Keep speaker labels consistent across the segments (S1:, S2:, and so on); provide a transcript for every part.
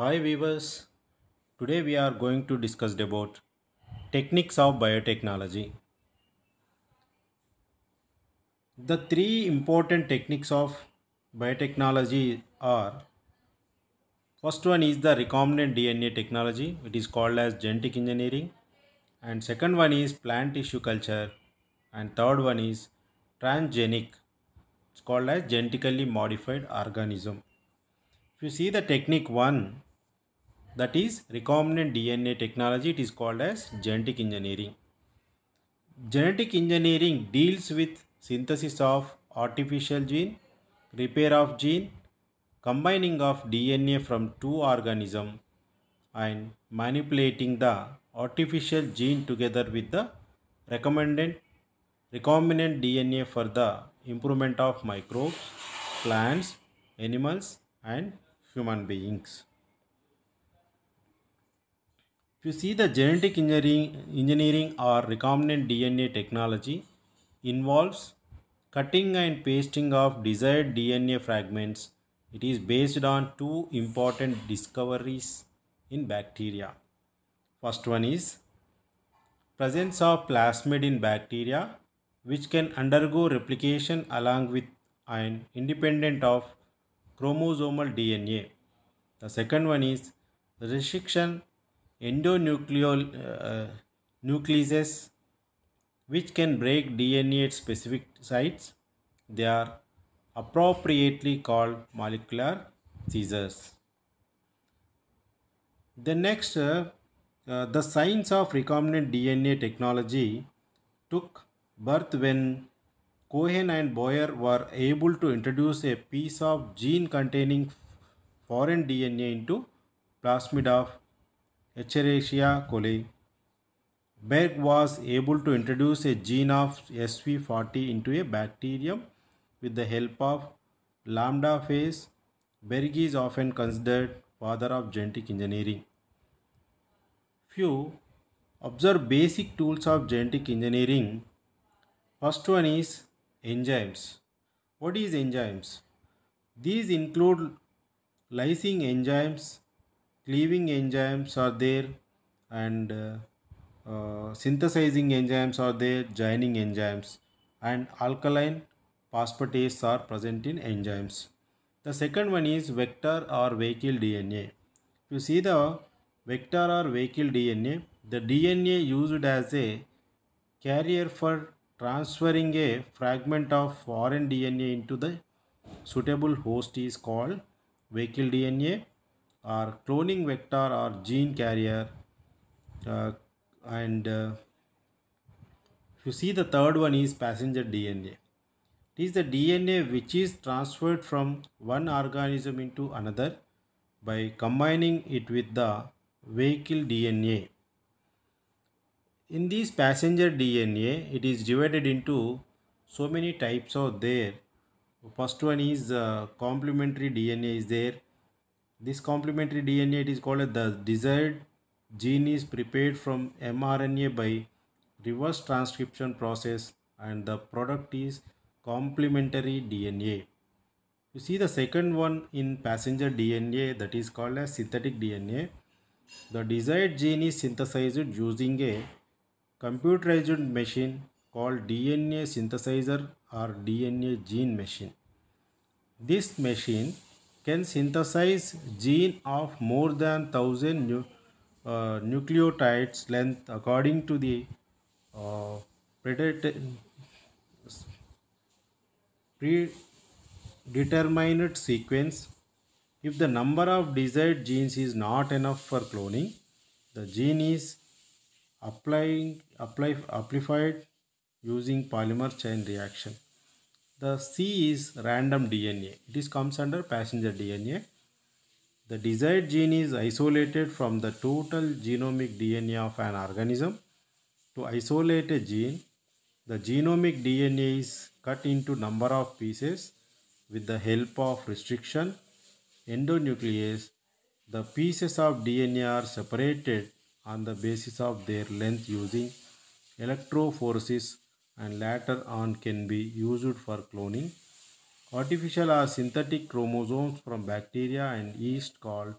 S1: Hi viewers, today we are going to discuss about techniques of biotechnology. The three important techniques of biotechnology are first one is the recombinant DNA technology, it is called as genetic engineering and second one is plant tissue culture and third one is transgenic, it's called as genetically modified organism. If you see the technique 1, that is recombinant DNA technology it is called as genetic engineering. Genetic engineering deals with synthesis of artificial gene, repair of gene, combining of DNA from two organism, and manipulating the artificial gene together with the recommended recombinant DNA for the improvement of microbes, plants, animals and human beings. To you see the genetic engineering, engineering or recombinant DNA technology involves cutting and pasting of desired DNA fragments. It is based on two important discoveries in bacteria. First one is presence of plasmid in bacteria which can undergo replication along with and independent of chromosomal DNA. The second one is restriction endonucleol uh, nucleases which can break DNA at specific sites. They are appropriately called molecular scissors. The next, uh, uh, the science of recombinant DNA technology took birth when Cohen and Boyer were able to introduce a piece of gene containing foreign DNA into plasmid of Escherichia coli. Berg was able to introduce a gene of SV40 into a bacterium with the help of lambda phase. Berg is often considered father of genetic engineering. Few observe basic tools of genetic engineering. First one is enzymes. What is enzymes? These include lysing enzymes, cleaving enzymes are there and uh, uh, synthesizing enzymes are there joining enzymes and alkaline phosphatase are present in enzymes the second one is vector or vehicle dna if you see the vector or vehicle dna the dna used as a carrier for transferring a fragment of foreign dna into the suitable host is called vehicle dna are cloning vector or gene carrier uh, and uh, you see the third one is passenger DNA. It is the DNA which is transferred from one organism into another by combining it with the vehicle DNA. In this passenger DNA, it is divided into so many types So there. First one is uh, complementary DNA is there this complementary DNA it is called as the desired gene is prepared from mRNA by reverse transcription process and the product is complementary DNA. You see the second one in passenger DNA that is called as synthetic DNA. The desired gene is synthesized using a computerized machine called DNA synthesizer or DNA gene machine. This machine can synthesize gene of more than 1000 nu uh, nucleotides length according to the uh, predetermined sequence. If the number of desired genes is not enough for cloning, the gene is applying, apply, amplified using polymer chain reaction. The C is random DNA. This comes under passenger DNA. The desired gene is isolated from the total genomic DNA of an organism. To isolate a gene, the genomic DNA is cut into number of pieces with the help of restriction endonuclease. The pieces of DNA are separated on the basis of their length using electrophoresis and later on can be used for cloning. Artificial or synthetic chromosomes from bacteria and yeast called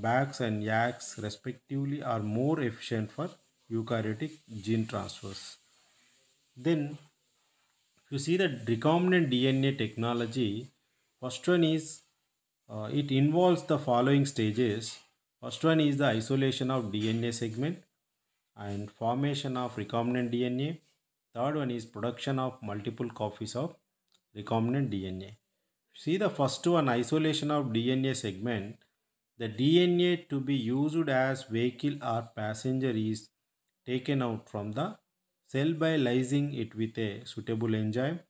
S1: BACs and YACs respectively are more efficient for eukaryotic gene transfers. Then you see the recombinant DNA technology. First one is uh, it involves the following stages. First one is the isolation of DNA segment and formation of recombinant DNA. Third one is production of multiple copies of recombinant DNA. See the first one isolation of DNA segment. The DNA to be used as vehicle or passenger is taken out from the cell by lysing it with a suitable enzyme.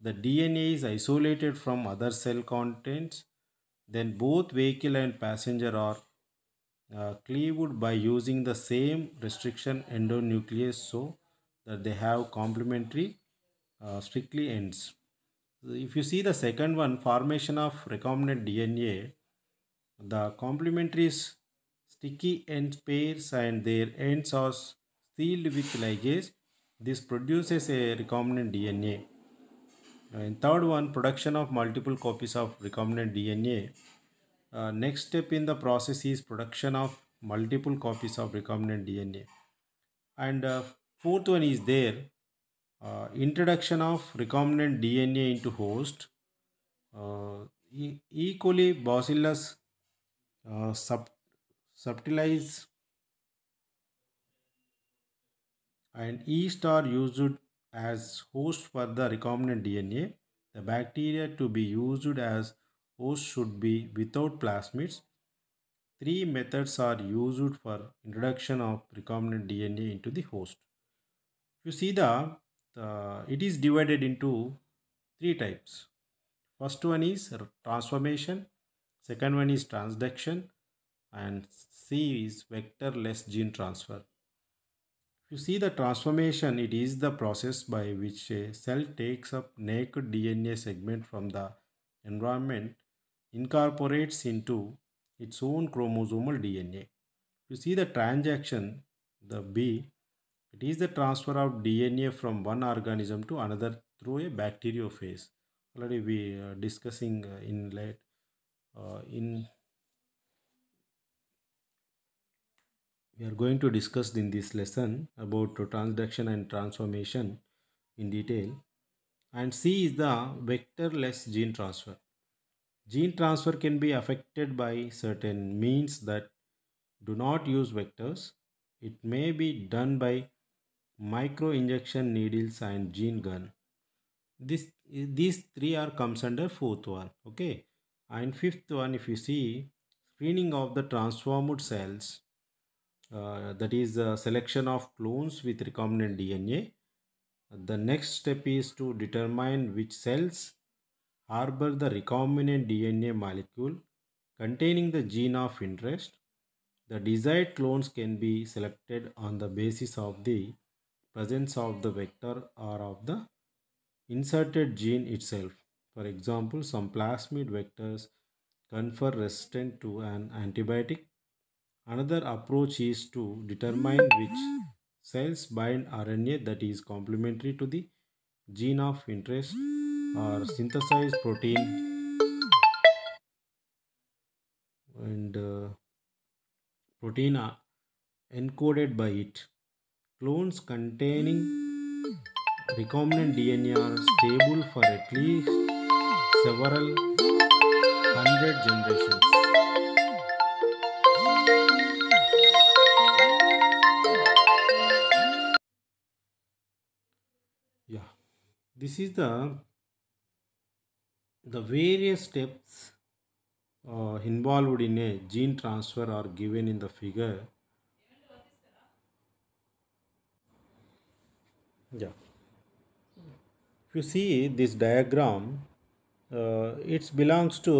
S1: The DNA is isolated from other cell contents. Then both vehicle and passenger are uh, cleaved by using the same restriction endonuclease so that they have complementary uh, strictly ends. So if you see the second one, formation of recombinant DNA, the complementary sticky end pairs and their ends are sealed with ligase. This produces a recombinant DNA. And third one, production of multiple copies of recombinant DNA. Uh, next step in the process is production of multiple copies of recombinant DNA. And uh, Fourth one is there, uh, introduction of recombinant DNA into host. Uh, e, coli bacillus uh, sub, subtilize and E star used as host for the recombinant DNA. The bacteria to be used as host should be without plasmids. Three methods are used for introduction of recombinant DNA into the host you see the, the it is divided into three types. First one is transformation, second one is transduction, and C is vector less gene transfer. you see the transformation, it is the process by which a cell takes up naked DNA segment from the environment, incorporates into its own chromosomal DNA. you see the transaction, the B, it is the transfer of DNA from one organism to another through a bacteriophage. Already we are uh, discussing uh, in late uh, in we are going to discuss in this lesson about transduction and transformation in detail and C is the vectorless gene transfer. Gene transfer can be affected by certain means that do not use vectors. It may be done by micro-injection needles and gene gun. This, these three are comes under fourth one. Okay. And fifth one, if you see, screening of the transformed cells, uh, that is the uh, selection of clones with recombinant DNA. The next step is to determine which cells harbor the recombinant DNA molecule containing the gene of interest. The desired clones can be selected on the basis of the presence of the vector or of the inserted gene itself. For example, some plasmid vectors confer resistance to an antibiotic. Another approach is to determine which cells bind RNA that is complementary to the gene of interest or synthesize protein and uh, protein encoded by it. Clones containing recombinant DNA are stable for at least several hundred generations. Yeah, this is the the various steps uh, involved in a gene transfer are given in the figure yeah if you see this diagram uh, it belongs to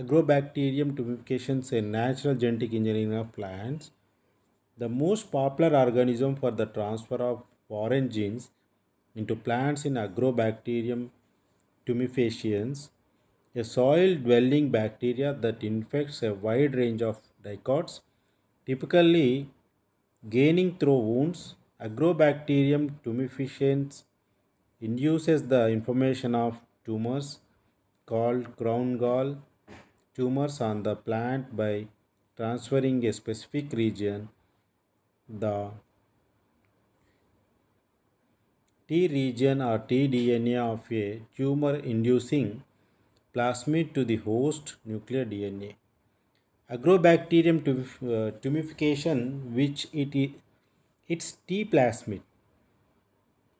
S1: agrobacterium tumefaciens a natural genetic engineering of plants the most popular organism for the transfer of foreign genes into plants in agrobacterium tumefaciens a soil dwelling bacteria that infects a wide range of dicots typically Gaining through wounds, Agrobacterium tumefaciens induces the information of tumors called crown gall tumors on the plant by transferring a specific region, the T region or tDNA of a tumor inducing plasmid to the host nuclear DNA. Agrobacterium uh, tumification, which it, its T plasmid,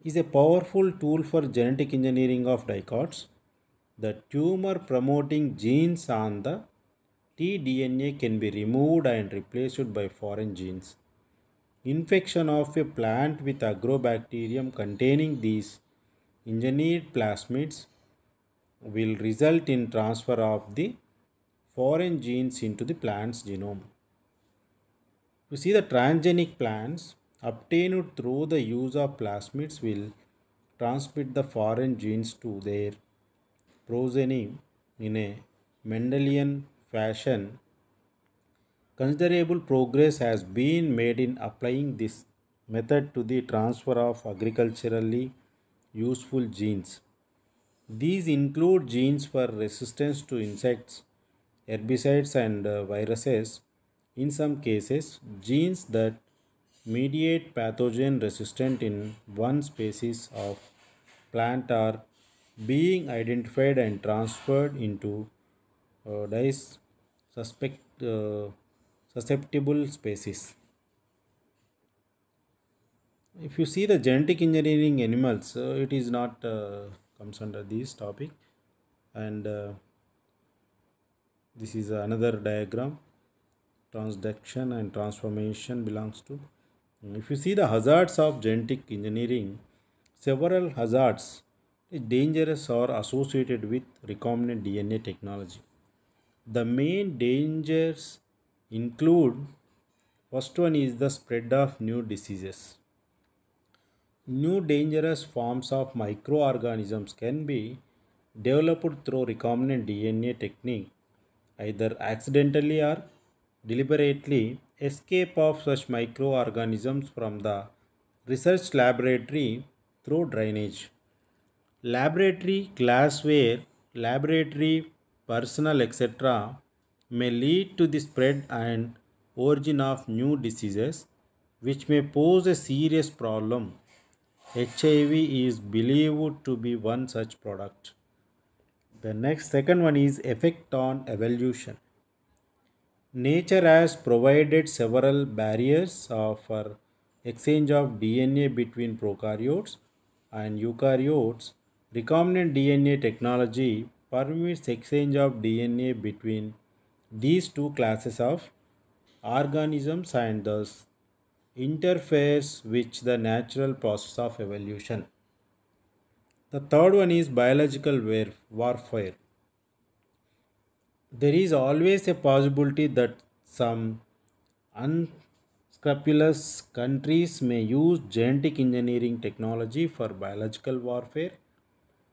S1: is a powerful tool for genetic engineering of dicots. The tumor promoting genes on the T DNA can be removed and replaced by foreign genes. Infection of a plant with agrobacterium containing these engineered plasmids will result in transfer of the foreign genes into the plant's genome. You see the transgenic plants obtained through the use of plasmids will transmit the foreign genes to their progeny in a Mendelian fashion. Considerable progress has been made in applying this method to the transfer of agriculturally useful genes. These include genes for resistance to insects, herbicides and uh, viruses. In some cases, genes that mediate pathogen resistant in one species of plant are being identified and transferred into uh, dice suspect, uh, susceptible species. If you see the genetic engineering animals, uh, it is not uh, comes under this topic and uh, this is another diagram transduction and transformation belongs to if you see the hazards of genetic engineering several hazards dangerous are associated with recombinant dna technology the main dangers include first one is the spread of new diseases new dangerous forms of microorganisms can be developed through recombinant dna technique either accidentally or deliberately escape of such microorganisms from the research laboratory through drainage. Laboratory glassware, laboratory personnel etc. may lead to the spread and origin of new diseases which may pose a serious problem. HIV is believed to be one such product. The next second one is effect on evolution. Nature has provided several barriers for uh, exchange of DNA between prokaryotes and eukaryotes. Recombinant DNA technology permits exchange of DNA between these two classes of organisms and thus interferes with the natural process of evolution. The third one is biological warfare. There is always a possibility that some unscrupulous countries may use genetic engineering technology for biological warfare.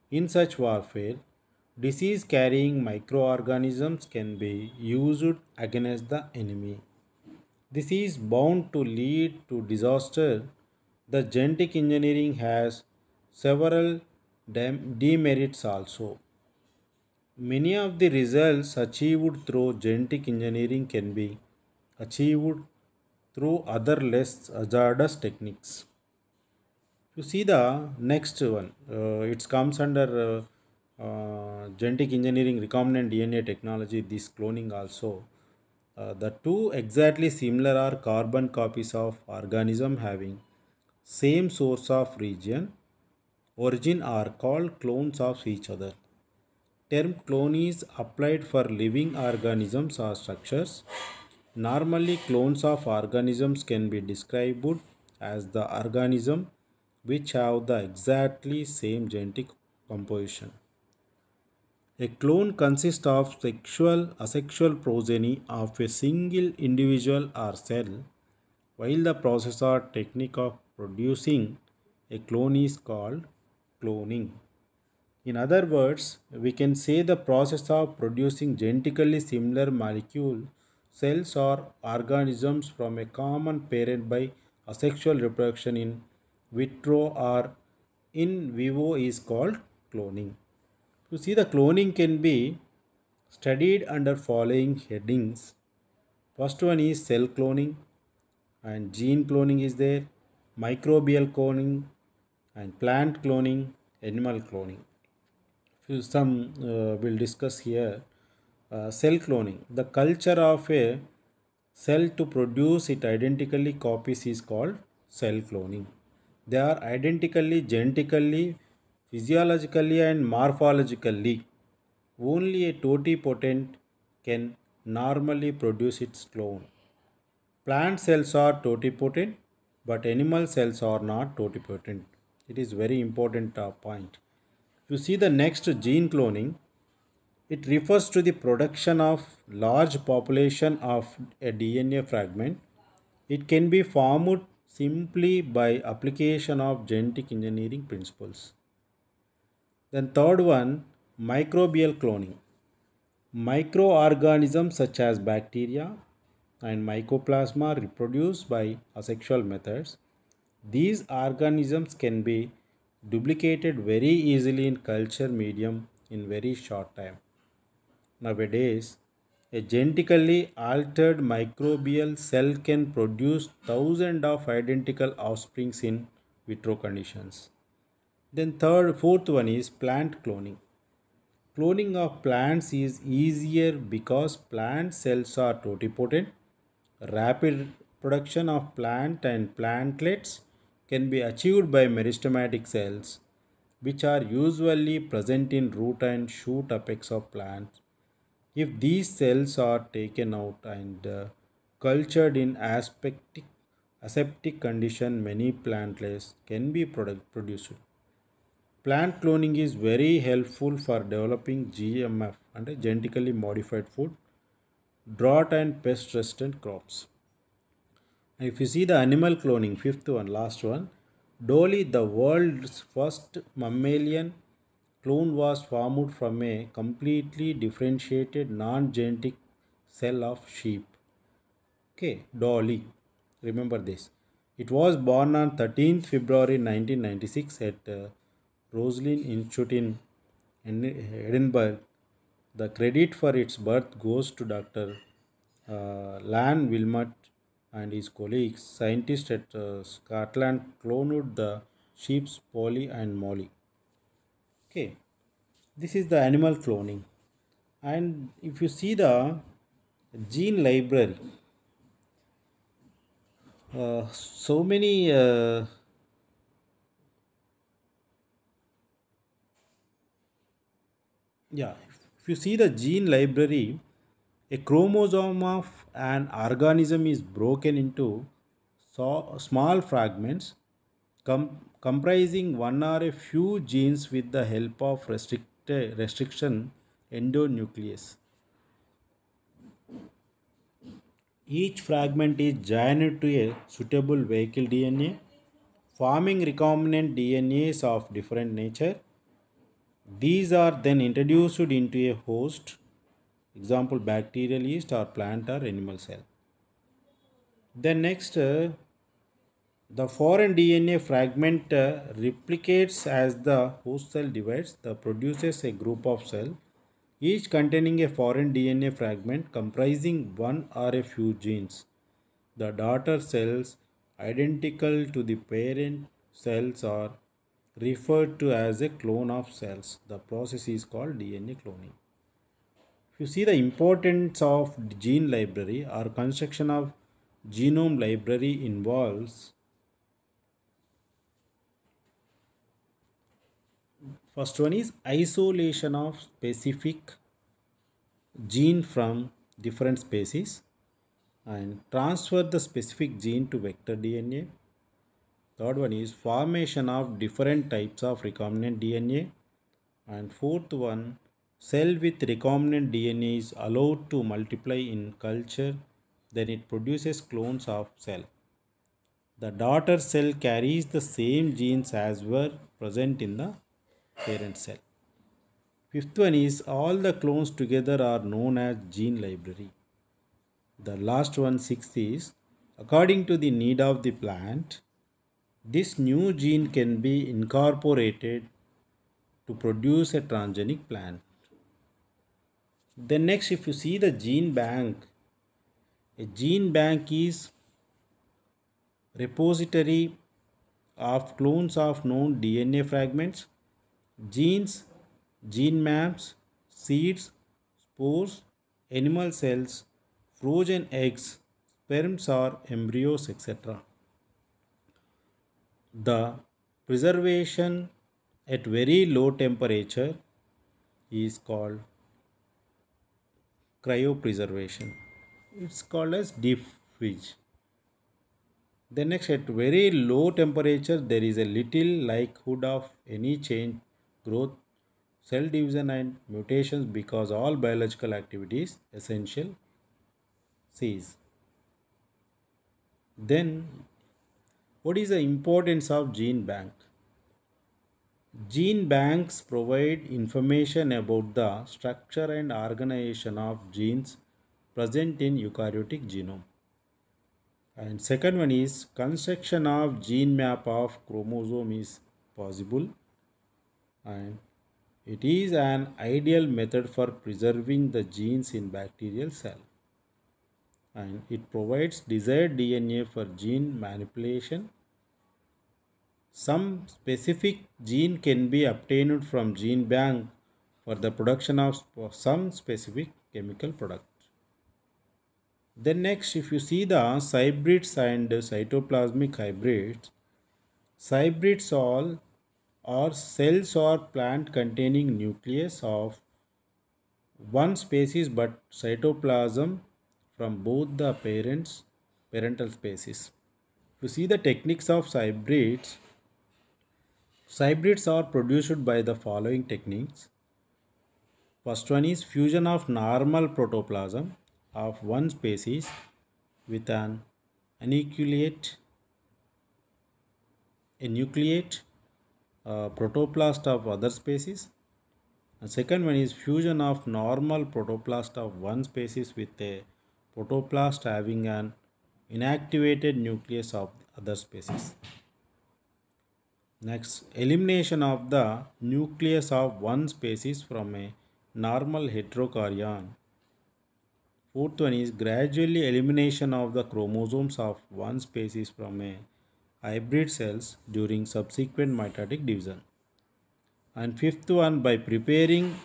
S1: In such warfare, disease carrying microorganisms can be used against the enemy. This is bound to lead to disaster. The genetic engineering has several demerits also. Many of the results achieved through genetic engineering can be achieved through other less hazardous techniques. You see the next one, uh, it comes under uh, uh, genetic engineering, recombinant DNA technology, this cloning also. Uh, the two exactly similar are carbon copies of organism having same source of region origin are called clones of each other. Term clone is applied for living organisms or structures. Normally clones of organisms can be described as the organism which have the exactly same genetic composition. A clone consists of sexual asexual progeny of a single individual or cell while the process or technique of producing a clone is called cloning. In other words, we can say the process of producing genetically similar molecule cells or organisms from a common parent by asexual reproduction in vitro or in vivo is called cloning. You see the cloning can be studied under following headings. First one is cell cloning and gene cloning is there, microbial cloning, and plant cloning animal cloning some uh, will discuss here uh, cell cloning the culture of a cell to produce it identically copies is called cell cloning they are identically genetically physiologically and morphologically only a totipotent can normally produce its clone plant cells are totipotent but animal cells are not totipotent it is very important uh, point you see the next gene cloning it refers to the production of large population of a dna fragment it can be formed simply by application of genetic engineering principles then third one microbial cloning microorganisms such as bacteria and mycoplasma reproduce by asexual methods these organisms can be duplicated very easily in culture medium in very short time. Nowadays, a genetically altered microbial cell can produce thousands of identical offspring in vitro conditions. Then third, fourth one is plant cloning. Cloning of plants is easier because plant cells are totipotent. Rapid production of plant and plantlets can be achieved by meristematic cells which are usually present in root and shoot apex of plants. If these cells are taken out and uh, cultured in aspectic, aseptic condition, many plantlets can be product, produced. Plant cloning is very helpful for developing GMF and genetically modified food, drought and pest resistant crops. If you see the animal cloning, fifth one, last one, Dolly, the world's first mammalian clone was formed from a completely differentiated non-genetic cell of sheep. Okay, Dolly. Remember this. It was born on 13th February 1996 at uh, Roslin Institute in Edinburgh. The credit for its birth goes to Dr. Uh, Lan Wilmot and his colleagues, scientists at uh, Scotland cloned the sheep's Polly and Molly. Okay, this is the animal cloning. And if you see the gene library, uh, so many uh, yeah, if you see the gene library, a chromosome of an organism is broken into so small fragments com comprising one or a few genes with the help of restrict restriction endonucleus. Each fragment is joined to a suitable vehicle DNA, forming recombinant DNAs of different nature. These are then introduced into a host Example bacterial yeast or plant or animal cell. Then next uh, the foreign DNA fragment uh, replicates as the host cell divides the produces a group of cells each containing a foreign DNA fragment comprising one or a few genes. The daughter cells identical to the parent cells are referred to as a clone of cells. The process is called DNA cloning. If you see the importance of gene library or construction of genome library involves first one is isolation of specific gene from different species and transfer the specific gene to vector DNA. Third one is formation of different types of recombinant DNA and fourth one Cell with recombinant DNA is allowed to multiply in culture, then it produces clones of cell. The daughter cell carries the same genes as were present in the parent cell. Fifth one is all the clones together are known as gene library. The last one, sixth is according to the need of the plant, this new gene can be incorporated to produce a transgenic plant then next if you see the gene bank a gene bank is repository of clones of known dna fragments genes gene maps seeds spores animal cells frozen eggs sperms or embryos etc the preservation at very low temperature is called cryopreservation. It's called as deep freeze. Then next at very low temperature there is a little likelihood of any change, growth, cell division and mutations because all biological activities essential cease. Then what is the importance of gene bank? Gene banks provide information about the structure and organization of genes present in eukaryotic genome. And second one is construction of gene map of chromosome is possible and it is an ideal method for preserving the genes in bacterial cell and it provides desired DNA for gene manipulation some specific gene can be obtained from gene bank for the production of some specific chemical product. Then next if you see the cybrids and cytoplasmic hybrids, cybrids all are cells or plant containing nucleus of one species but cytoplasm from both the parents parental species. You see the techniques of hybrids. Cybrids hybrids are produced by the following techniques. First one is fusion of normal protoplasm of one species with an anucleate, a nucleate uh, protoplast of other species. And second one is fusion of normal protoplast of one species with a protoplast having an inactivated nucleus of other species. Next, elimination of the nucleus of one species from a normal heterokaryon. Fourth one is gradually elimination of the chromosomes of one species from a hybrid cells during subsequent mitotic division. And fifth one by preparing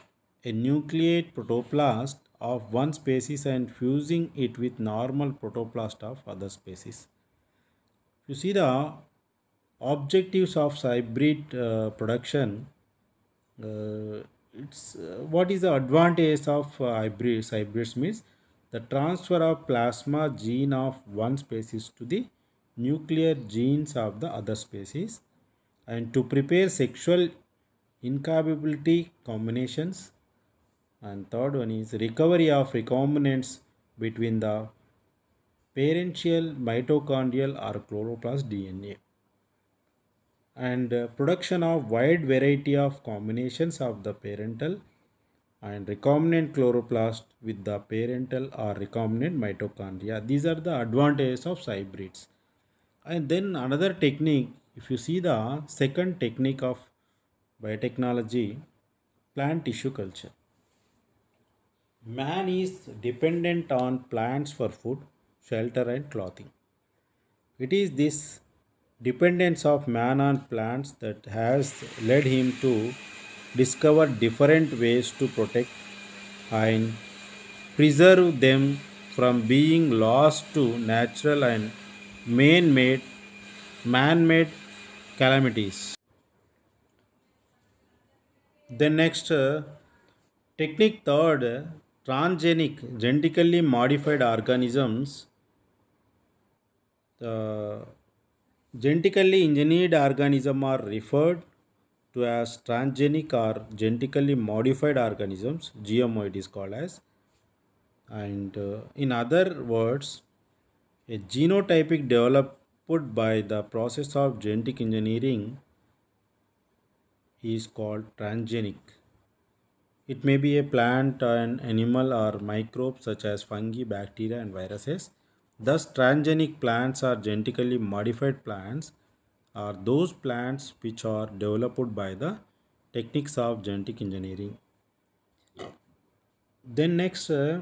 S1: a nucleate protoplast of one species and fusing it with normal protoplast of other species. You see the objectives of hybrid uh, production uh, it's uh, what is the advantage of hybrids uh, hybrids means the transfer of plasma gene of one species to the nuclear genes of the other species and to prepare sexual incapability combinations and third one is recovery of recombinants between the parental mitochondrial or chloroplast DNA and uh, production of wide variety of combinations of the parental and recombinant chloroplast with the parental or recombinant mitochondria. These are the advantages of hybrids. And then another technique, if you see the second technique of biotechnology, plant tissue culture. Man is dependent on plants for food, shelter and clothing. It is this dependence of man on plants that has led him to discover different ways to protect and preserve them from being lost to natural and man-made man-made calamities the next uh, technique third transgenic genetically modified organisms uh, Genetically engineered organisms are referred to as transgenic or genetically modified organisms, GMO it is called as. And uh, in other words, a genotypic developed by the process of genetic engineering is called transgenic. It may be a plant, an animal or microbe such as fungi, bacteria and viruses Thus, transgenic plants are genetically modified plants are those plants which are developed by the techniques of genetic engineering. Then next, uh,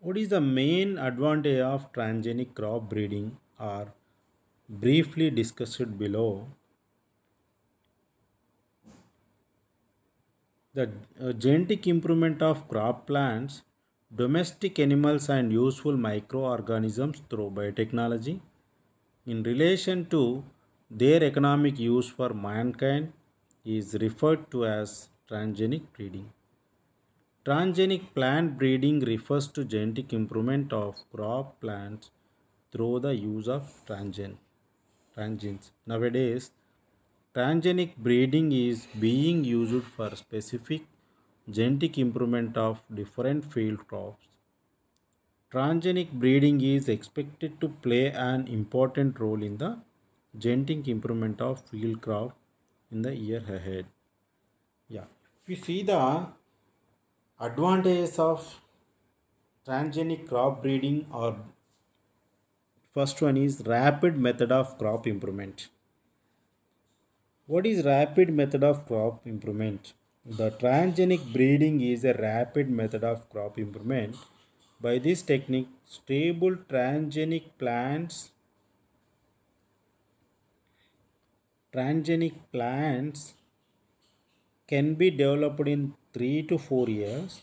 S1: what is the main advantage of transgenic crop breeding are briefly discussed below. The uh, genetic improvement of crop plants domestic animals and useful microorganisms through biotechnology in relation to their economic use for mankind is referred to as transgenic breeding. Transgenic plant breeding refers to genetic improvement of crop plants through the use of transgen, Nowadays, transgenic breeding is being used for specific genetic improvement of different field crops. Transgenic breeding is expected to play an important role in the genetic improvement of field crop in the year ahead. Yeah, if you see the advantages of transgenic crop breeding or first one is rapid method of crop improvement. What is rapid method of crop improvement? The transgenic breeding is a rapid method of crop improvement. By this technique, stable transgenic plants transgenic plants can be developed in 3 to 4 years.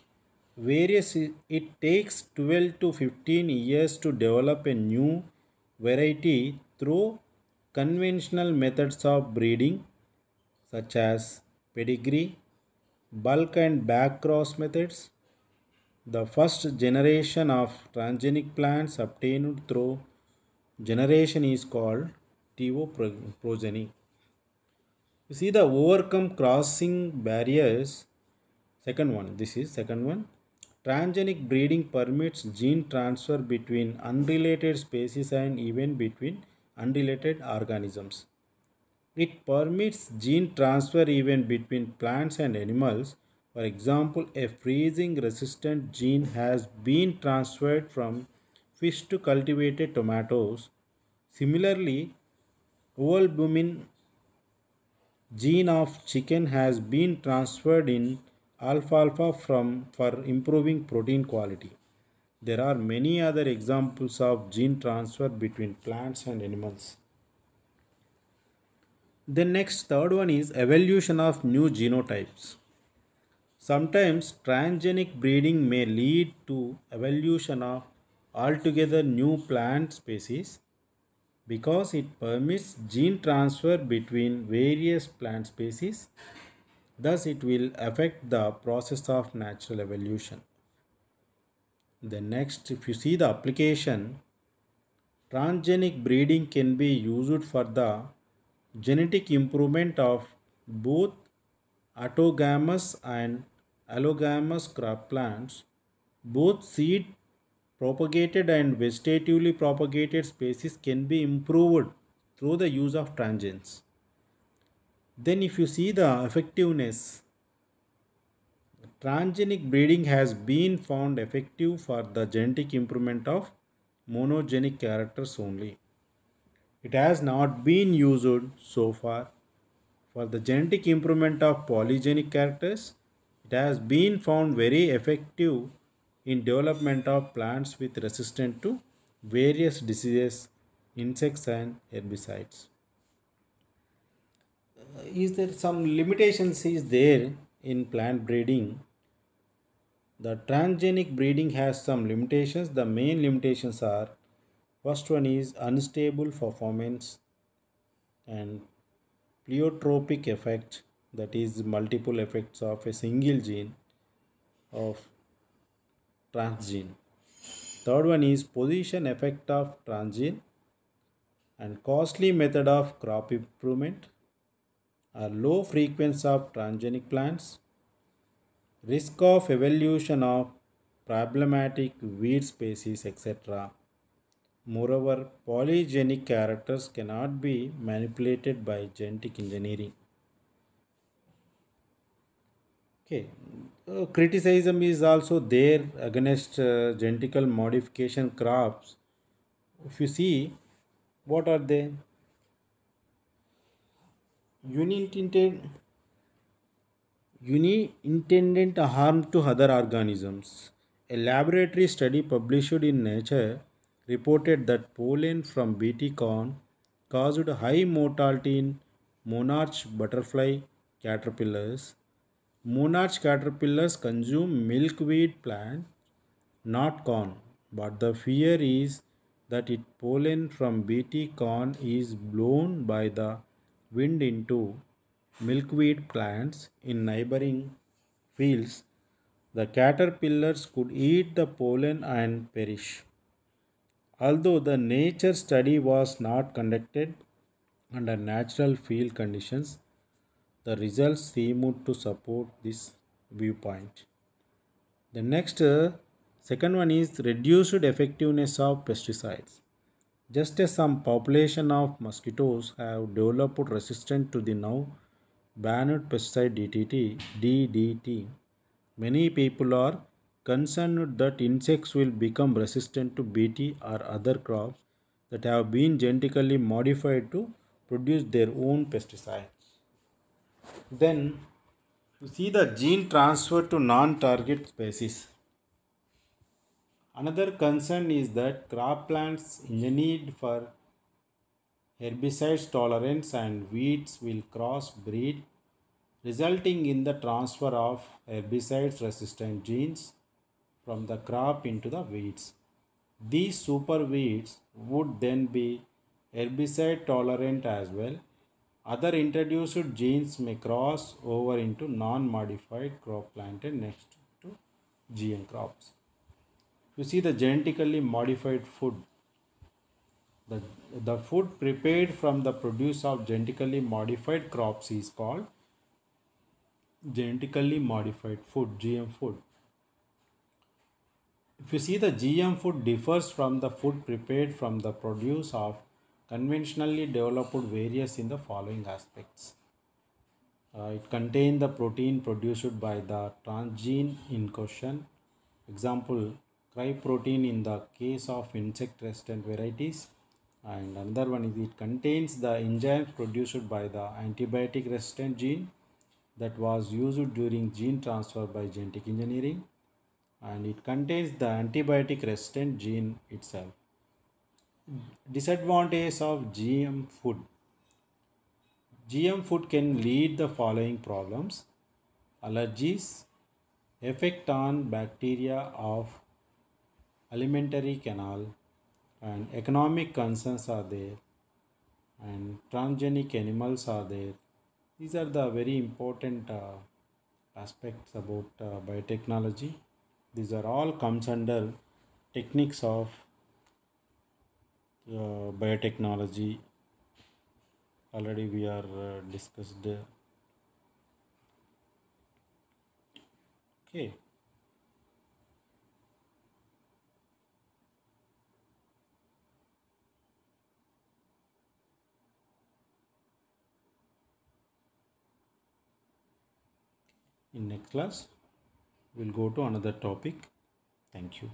S1: Various it takes 12 to 15 years to develop a new variety through conventional methods of breeding such as pedigree, bulk and back cross methods. The first generation of transgenic plants obtained through generation is called TO progeny. You see the overcome crossing barriers. Second one, this is second one. Transgenic breeding permits gene transfer between unrelated species and even between unrelated organisms. It permits gene transfer even between plants and animals. For example, a freezing resistant gene has been transferred from fish to cultivated tomatoes. Similarly, ovalbumin gene of chicken has been transferred in alfalfa from for improving protein quality. There are many other examples of gene transfer between plants and animals. The next third one is evolution of new genotypes. Sometimes transgenic breeding may lead to evolution of altogether new plant species because it permits gene transfer between various plant species. Thus, it will affect the process of natural evolution. The next, if you see the application, transgenic breeding can be used for the genetic improvement of both autogamous and allogamous crop plants. Both seed propagated and vegetatively propagated species can be improved through the use of transgenes. Then if you see the effectiveness, transgenic breeding has been found effective for the genetic improvement of monogenic characters only. It has not been used so far. For the genetic improvement of polygenic characters, it has been found very effective in development of plants with resistance to various diseases, insects and herbicides. Uh, is there some limitations is there in plant breeding? The transgenic breeding has some limitations. The main limitations are First one is unstable performance and pleiotropic effect that is multiple effects of a single gene of transgene. Third one is position effect of transgene and costly method of crop improvement are low frequency of transgenic plants, risk of evolution of problematic weed species etc. Moreover, polygenic characters cannot be manipulated by genetic engineering. Okay, uh, criticism is also there against uh, genetical modification crops. If you see, what are they? Unintended, unintended harm to other organisms. A laboratory study published in Nature reported that pollen from Bt corn caused high mortality in monarch butterfly caterpillars. Monarch caterpillars consume milkweed plant, not corn, but the fear is that it pollen from Bt corn is blown by the wind into milkweed plants in neighboring fields. The caterpillars could eat the pollen and perish. Although the nature study was not conducted under natural field conditions, the results seemed to support this viewpoint. The next, uh, second one is reduced effectiveness of pesticides. Just as some population of mosquitoes have developed resistance to the now banned pesticide DDT, many people are concerned that insects will become resistant to Bt or other crops that have been genetically modified to produce their own pesticides. Then you see the gene transfer to non-target species. Another concern is that crop plants engineered for herbicide tolerance and weeds will cross-breed resulting in the transfer of herbicides resistant genes from the crop into the weeds. These super weeds would then be herbicide tolerant as well. Other introduced genes may cross over into non-modified crop planted next to GM crops. You see the genetically modified food. The, the food prepared from the produce of genetically modified crops is called genetically modified food, GM food. If you see the GM food differs from the food prepared from the produce of conventionally developed various in the following aspects. Uh, it contains the protein produced by the transgene in question. Example, cry protein in the case of insect resistant varieties and another one is it contains the enzymes produced by the antibiotic resistant gene that was used during gene transfer by genetic engineering and it contains the antibiotic resistant gene itself. Disadvantages of GM food GM food can lead the following problems allergies, effect on bacteria of alimentary canal and economic concerns are there and transgenic animals are there. These are the very important uh, aspects about uh, biotechnology these are all comes under techniques of uh, biotechnology already we are uh, discussed okay in next class we'll go to another topic thank you